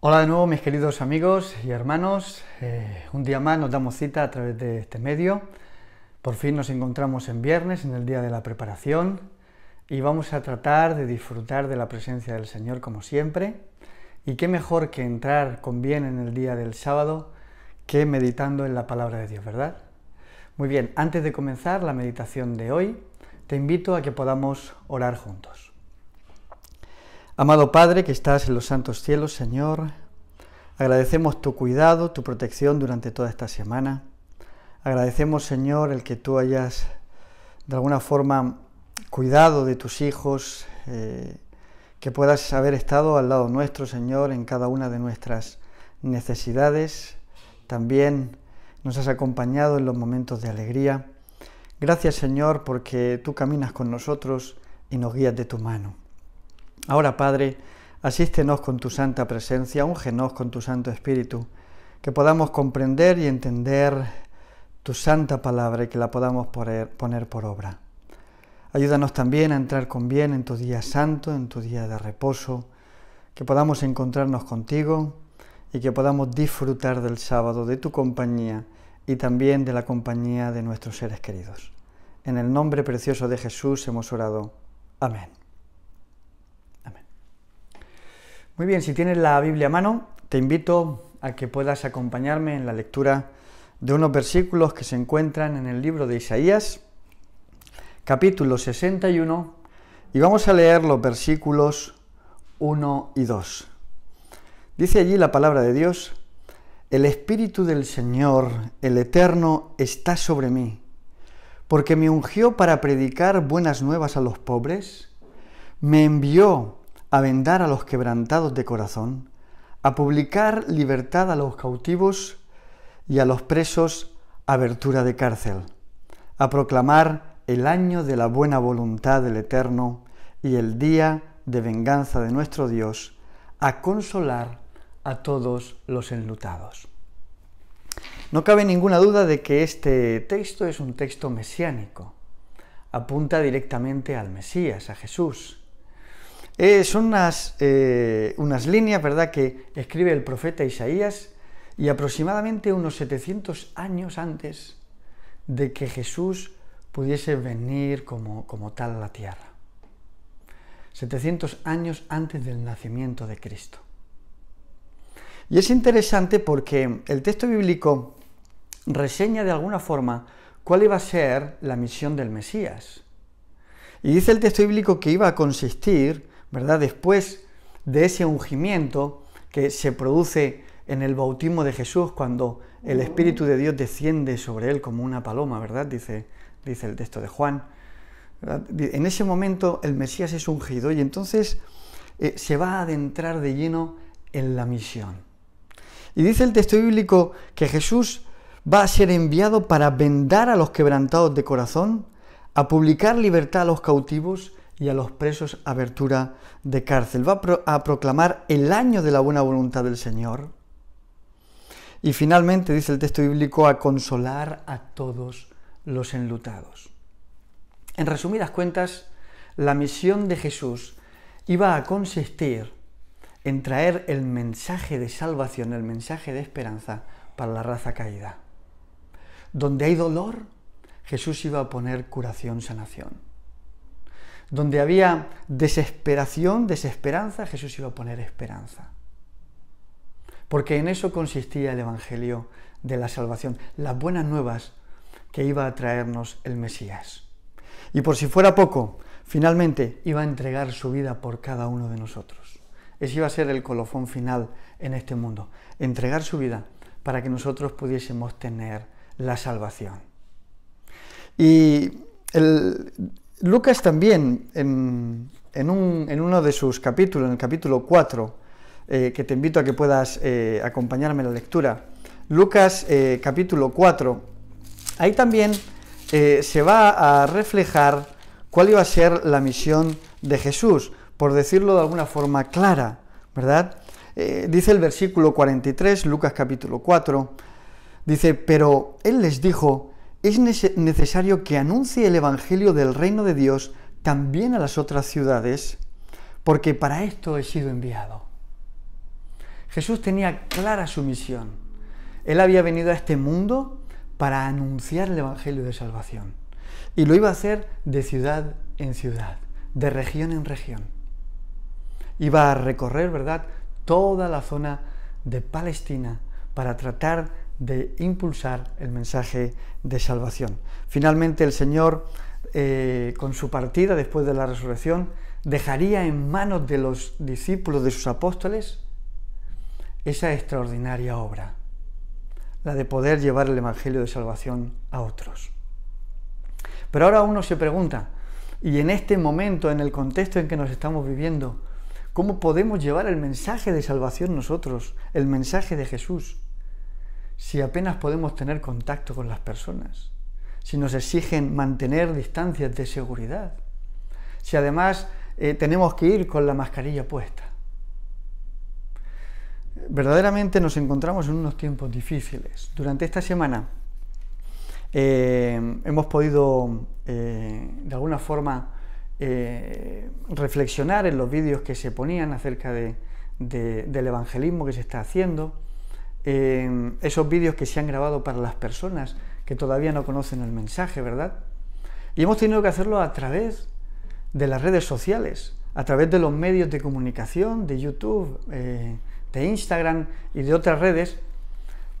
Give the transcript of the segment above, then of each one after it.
Hola de nuevo mis queridos amigos y hermanos. Eh, un día más nos damos cita a través de este medio. Por fin nos encontramos en viernes, en el día de la preparación, y vamos a tratar de disfrutar de la presencia del Señor como siempre. Y qué mejor que entrar con bien en el día del sábado que meditando en la palabra de Dios, ¿verdad? Muy bien, antes de comenzar la meditación de hoy, te invito a que podamos orar juntos. Amado Padre que estás en los santos cielos, Señor, agradecemos tu cuidado, tu protección durante toda esta semana. Agradecemos, Señor, el que tú hayas de alguna forma cuidado de tus hijos, eh, que puedas haber estado al lado nuestro, Señor, en cada una de nuestras necesidades. También nos has acompañado en los momentos de alegría. Gracias, Señor, porque tú caminas con nosotros y nos guías de tu mano. Ahora, Padre, asístenos con tu santa presencia, úngenos con tu Santo Espíritu, que podamos comprender y entender tu santa palabra y que la podamos poner por obra. Ayúdanos también a entrar con bien en tu día santo, en tu día de reposo, que podamos encontrarnos contigo y que podamos disfrutar del sábado, de tu compañía y también de la compañía de nuestros seres queridos. En el nombre precioso de Jesús hemos orado. Amén. Muy bien, si tienes la Biblia a mano, te invito a que puedas acompañarme en la lectura de unos versículos que se encuentran en el libro de Isaías, capítulo 61, y vamos a leer los versículos 1 y 2. Dice allí la palabra de Dios, El Espíritu del Señor, el Eterno, está sobre mí, porque me ungió para predicar buenas nuevas a los pobres, me envió a vendar a los quebrantados de corazón, a publicar libertad a los cautivos y a los presos abertura de cárcel, a proclamar el año de la buena voluntad del Eterno y el día de venganza de nuestro Dios, a consolar a todos los enlutados. No cabe ninguna duda de que este texto es un texto mesiánico. Apunta directamente al Mesías, a Jesús. Eh, son unas, eh, unas líneas, ¿verdad?, que escribe el profeta Isaías y aproximadamente unos 700 años antes de que Jesús pudiese venir como, como tal a la tierra. 700 años antes del nacimiento de Cristo. Y es interesante porque el texto bíblico reseña de alguna forma cuál iba a ser la misión del Mesías. Y dice el texto bíblico que iba a consistir ¿verdad? Después de ese ungimiento que se produce en el bautismo de Jesús cuando el Espíritu de Dios desciende sobre él como una paloma, ¿verdad? Dice, dice el texto de Juan. En ese momento el Mesías es ungido y entonces eh, se va a adentrar de lleno en la misión. Y dice el texto bíblico que Jesús va a ser enviado para vendar a los quebrantados de corazón, a publicar libertad a los cautivos, y a los presos abertura de cárcel. Va a, proclamar el año de la buena voluntad del Señor. Y finalmente, dice el texto bíblico, a consolar a todos los enlutados. En resumidas cuentas, la misión de Jesús iba a consistir en traer el mensaje de salvación, el mensaje de esperanza para la raza caída. Donde hay dolor, Jesús iba a poner curación, sanación donde había desesperación, desesperanza, Jesús iba a poner esperanza. Porque en eso consistía el Evangelio de la salvación, las buenas nuevas que iba a traernos el Mesías. Y por si fuera poco, finalmente iba a entregar su vida por cada uno de nosotros. Ese iba a ser el colofón final en este mundo, entregar su vida para que nosotros pudiésemos tener la salvación. Y el, Lucas también, en, uno de sus capítulos, en el capítulo 4, eh, que te invito a que puedas eh, acompañarme en la lectura, Lucas eh, capítulo 4, ahí también se va a reflejar cuál iba a ser la misión de Jesús, por decirlo de alguna forma clara, ¿verdad? dice el versículo 43, Lucas capítulo 4, dice, pero él les dijo, es necesario que anuncie el Evangelio del reino de Dios también a las otras ciudades, porque para esto he sido enviado. Jesús tenía clara su misión. Él había venido a este mundo para anunciar el Evangelio de salvación. Y lo iba a hacer de ciudad en ciudad, de región en región. Iba a recorrer, ¿verdad?, toda la zona de Palestina para tratar de impulsar el mensaje de salvación. Finalmente el Señor, eh, con su partida después de la resurrección, dejaría en manos de los discípulos de sus apóstoles esa extraordinaria obra, la de poder llevar el Evangelio de Salvación a otros. Pero ahora uno se pregunta, y en este momento, en el contexto en que nos estamos viviendo, ¿cómo podemos llevar el mensaje de salvación nosotros, el mensaje de Jesús? si apenas podemos tener contacto con las personas, si nos exigen mantener distancias de seguridad, si además eh, tenemos que ir con la mascarilla puesta. Verdaderamente nos encontramos en unos tiempos difíciles. Durante esta semana eh, hemos podido, eh, de alguna forma, reflexionar en los vídeos que se ponían acerca del evangelismo que se está haciendo, esos vídeos que se han grabado para las personas que todavía no conocen el mensaje, ¿verdad? Y hemos tenido que hacerlo a través de las redes sociales, a través de los medios de comunicación, de YouTube, eh, de Instagram y de otras redes,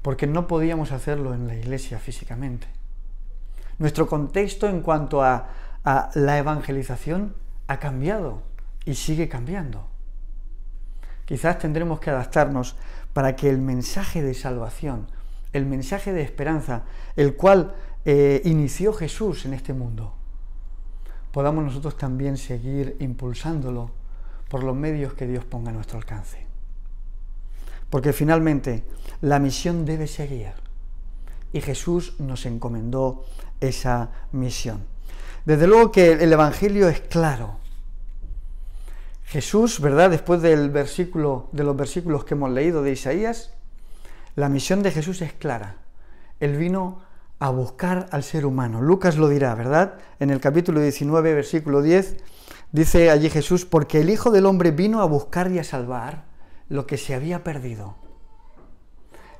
porque no podíamos hacerlo en la iglesia físicamente. Nuestro contexto en cuanto a, a la evangelización ha cambiado y sigue cambiando. Quizás tendremos que adaptarnos para que el mensaje de salvación, el mensaje de esperanza, el cual eh, inició Jesús en este mundo, podamos nosotros también seguir impulsándolo por los medios que Dios ponga a nuestro alcance. Porque finalmente la misión debe seguir y Jesús nos encomendó esa misión. Desde luego que el Evangelio es claro, Jesús, ¿verdad? Después del versículo, de los versículos que hemos leído de Isaías, la misión de Jesús es clara. Él vino a buscar al ser humano. Lucas lo dirá, ¿verdad? En el capítulo 19, versículo 10, dice allí Jesús, porque el Hijo del Hombre vino a buscar y a salvar lo que se había perdido.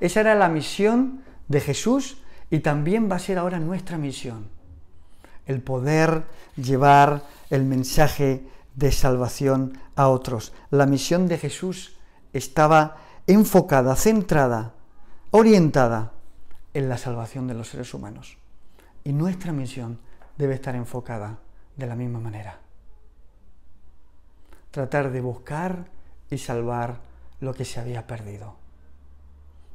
Esa era la misión de Jesús y también va a ser ahora nuestra misión, el poder llevar el mensaje de salvación a otros. La misión de Jesús estaba enfocada, centrada, orientada en la salvación de los seres humanos. Y nuestra misión debe estar enfocada de la misma manera. Tratar de buscar y salvar lo que se había perdido.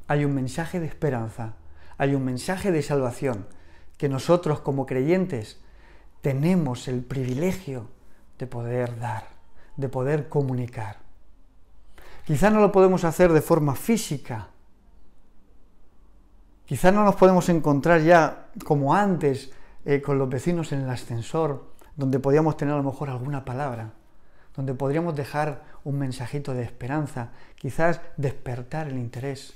Hay un mensaje de esperanza, hay un mensaje de salvación que nosotros como creyentes tenemos el privilegio de poder dar, de poder comunicar. Quizá no lo podemos hacer de forma física. Quizá no nos podemos encontrar ya como antes eh, con los vecinos en el ascensor, donde podíamos tener a lo mejor alguna palabra, donde podríamos dejar un mensajito de esperanza, quizás despertar el interés.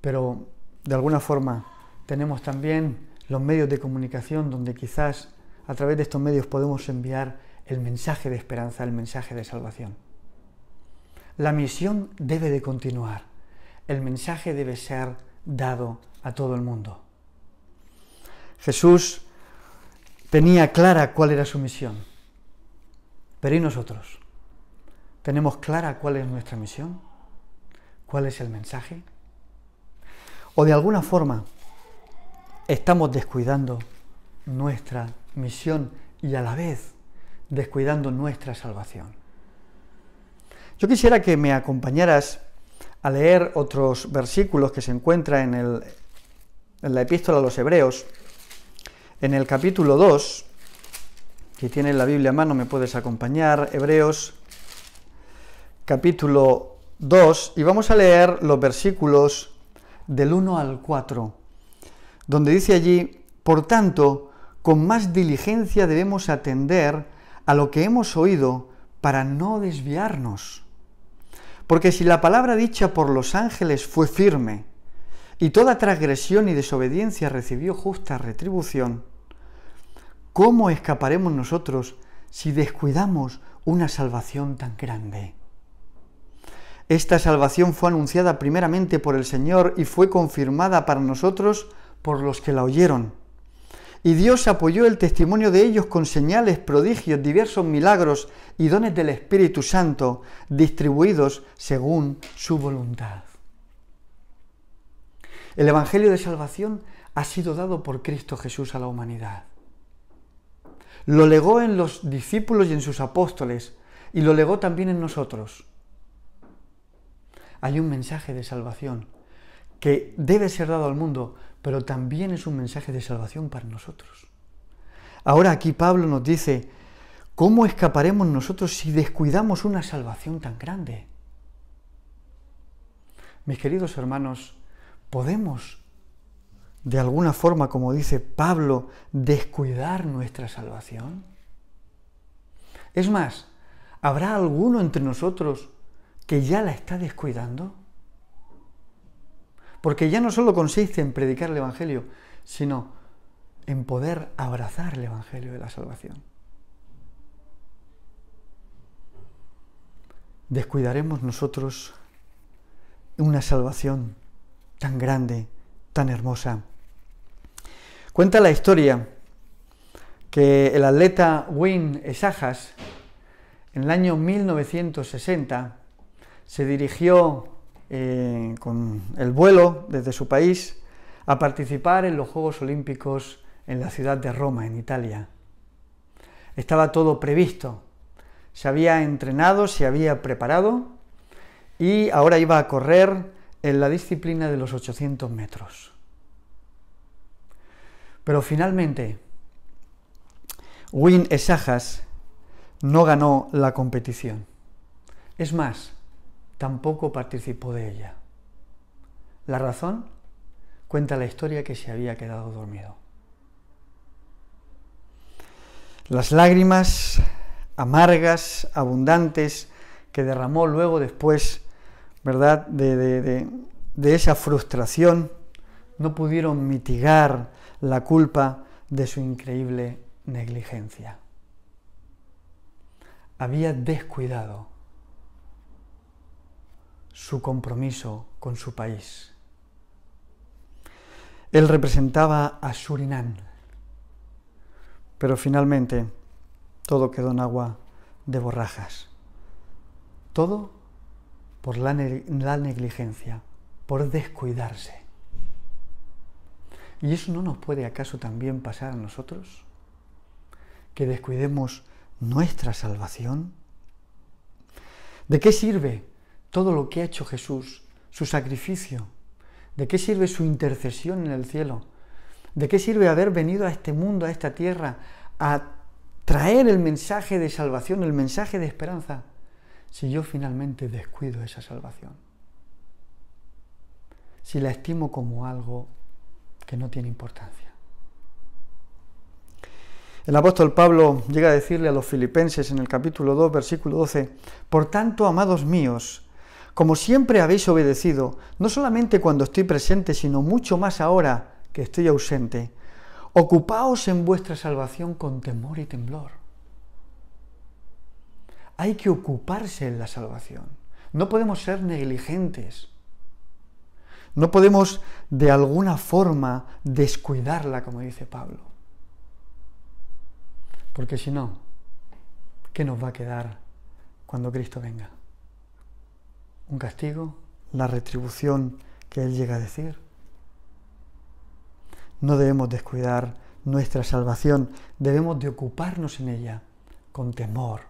Pero de alguna forma tenemos también los medios de comunicación donde quizás a través de estos medios podemos enviar el mensaje de esperanza, el mensaje de salvación. La misión debe de continuar. El mensaje debe ser dado a todo el mundo. Jesús tenía clara cuál era su misión. Pero ¿y nosotros? ¿Tenemos clara cuál es nuestra misión? ¿Cuál es el mensaje? ¿O de alguna forma estamos descuidando nuestra misión y a la vez descuidando nuestra salvación. Yo quisiera que me acompañaras a leer otros versículos que se encuentran en, la epístola a los Hebreos, en el capítulo 2, que tienes la Biblia a mano me puedes acompañar, Hebreos capítulo 2, y vamos a leer los versículos del 1 al 4, donde dice allí, por tanto, con más diligencia debemos atender a lo que hemos oído para no desviarnos. Porque si la palabra dicha por los ángeles fue firme, y toda transgresión y desobediencia recibió justa retribución, ¿cómo escaparemos nosotros si descuidamos una salvación tan grande? Esta salvación fue anunciada primeramente por el Señor y fue confirmada para nosotros por los que la oyeron y Dios apoyó el testimonio de ellos con señales, prodigios, diversos milagros y dones del Espíritu Santo distribuidos según su voluntad. El Evangelio de Salvación ha sido dado por Cristo Jesús a la humanidad. Lo legó en los discípulos y en sus apóstoles y lo legó también en nosotros. Hay un mensaje de salvación que debe ser dado al mundo pero también es un mensaje de salvación para nosotros. Ahora aquí Pablo nos dice, ¿cómo escaparemos nosotros si descuidamos una salvación tan grande? Mis queridos hermanos, podemos, de alguna forma, como dice Pablo, descuidar nuestra salvación. Es más, ¿habrá alguno entre nosotros que ya la está descuidando? Porque ya no solo consiste en predicar el Evangelio, sino en poder abrazar el Evangelio de la salvación. Descuidaremos nosotros una salvación tan grande, tan hermosa. Cuenta la historia que el atleta Wayne Esajas, en el año 1960, se dirigió eh, con el vuelo desde su país a participar en los Juegos Olímpicos en la ciudad de Roma, en Italia. Estaba todo previsto, se había entrenado, se había preparado y ahora iba a correr en la disciplina de los 800 metros. Pero finalmente, Win Esajas no ganó la competición. Es más, tampoco participó de ella. La razón cuenta la historia que se había quedado dormido. Las lágrimas amargas, abundantes, que derramó luego después, ¿verdad?, de, de esa frustración, no pudieron mitigar la culpa de su increíble negligencia. Había descuidado su compromiso con su país. Él representaba a Surinam, pero finalmente todo quedó en agua de borrajas. Todo por la, negligencia, por descuidarse. ¿Y eso no nos puede acaso también pasar a nosotros? Que descuidemos nuestra salvación. ¿De qué sirve todo lo que ha hecho Jesús, su sacrificio. ¿De qué sirve su intercesión en el cielo? ¿De qué sirve haber venido a este mundo, a esta tierra, a traer el mensaje de salvación, el mensaje de esperanza, si yo finalmente descuido esa salvación? Si la estimo como algo que no tiene importancia. El apóstol Pablo llega a decirle a los filipenses en el capítulo 2, versículo 12, Por tanto, amados míos, como siempre habéis obedecido, no solamente cuando estoy presente, sino mucho más ahora que estoy ausente, ocupaos en vuestra salvación con temor y temblor. Hay que ocuparse en la salvación. No podemos ser negligentes. No podemos de alguna forma descuidarla, como dice Pablo. Porque si no, ¿qué nos va a quedar cuando Cristo venga? un castigo, la retribución que Él llega a decir. No debemos descuidar nuestra salvación, debemos de ocuparnos en ella con temor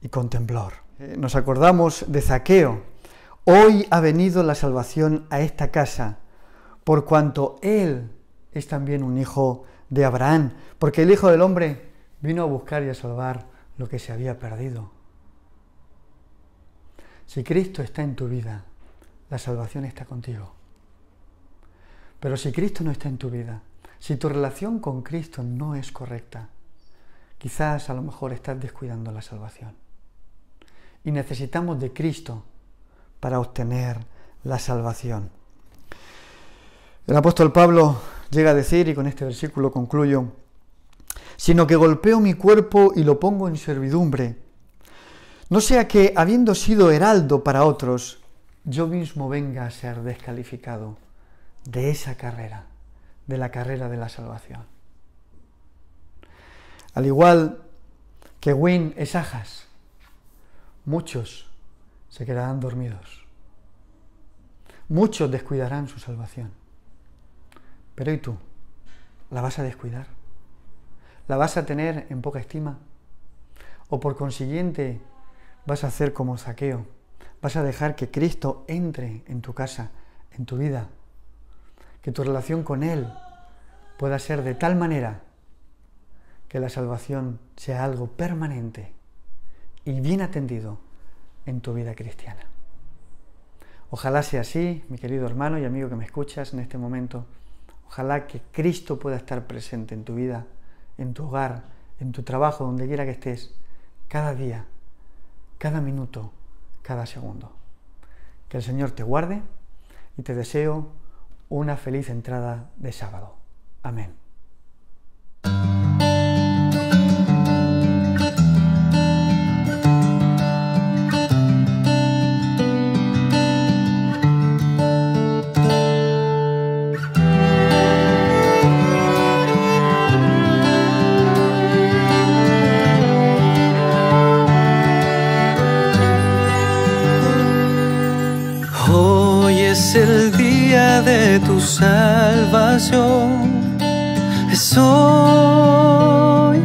y con temblor. Eh, nos acordamos de Zaqueo. Hoy ha venido la salvación a esta casa, por cuanto Él es también un hijo de Abraham, porque el Hijo del Hombre vino a buscar y a salvar lo que se había perdido. Si Cristo está en tu vida, la salvación está contigo. Pero si Cristo no está en tu vida, si tu relación con Cristo no es correcta, quizás a lo mejor estás descuidando la salvación. Y necesitamos de Cristo para obtener la salvación. El apóstol Pablo llega a decir, y con este versículo concluyo, sino que golpeo mi cuerpo y lo pongo en servidumbre no sea que, habiendo sido heraldo para otros, yo mismo venga a ser descalificado de esa carrera, de la carrera de la salvación. Al igual que Win ajas, muchos se quedarán dormidos, muchos descuidarán su salvación. Pero ¿y tú? ¿La vas a descuidar? ¿La vas a tener en poca estima? ¿O por consiguiente vas a hacer como saqueo. Vas a dejar que Cristo entre en tu casa, en tu vida. Que tu relación con Él pueda ser de tal manera que la salvación sea algo permanente y bien atendido en tu vida cristiana. Ojalá sea así, mi querido hermano y amigo que me escuchas en este momento. Ojalá que Cristo pueda estar presente en tu vida, en tu hogar, en tu trabajo, donde quiera que estés, cada día cada minuto, cada segundo. Que el Señor te guarde y te deseo una feliz entrada de sábado. Amén. de tu salvación. soy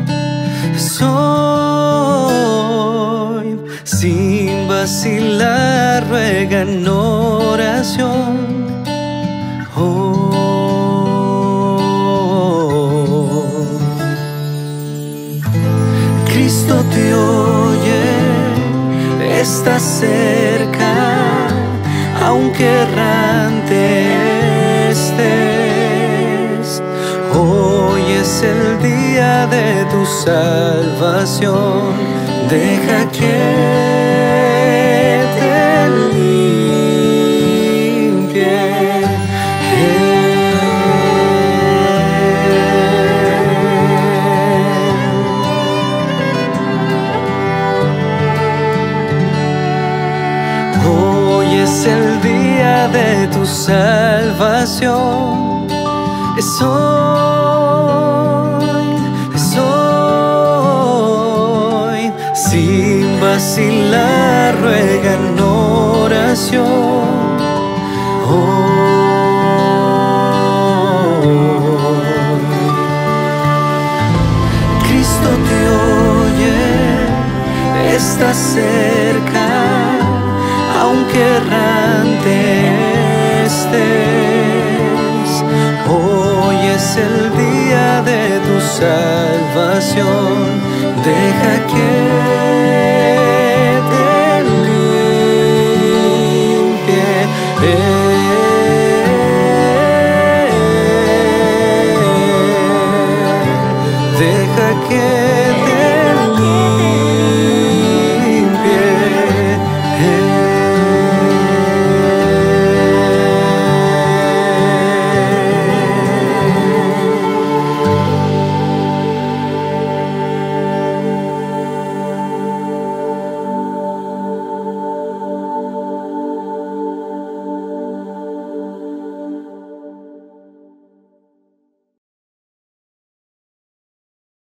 soy sin vacilar ruega oración. Cristo te oye, está cerca, aunque raro es el día de tu salvación. Deja que te limpie. Hoy es el día de tu salvación. Es hoy vacila, ruega en oración. Oh. Cristo te oye, está cerca, aunque errante estés. Hoy es el día de tu salvación, deja que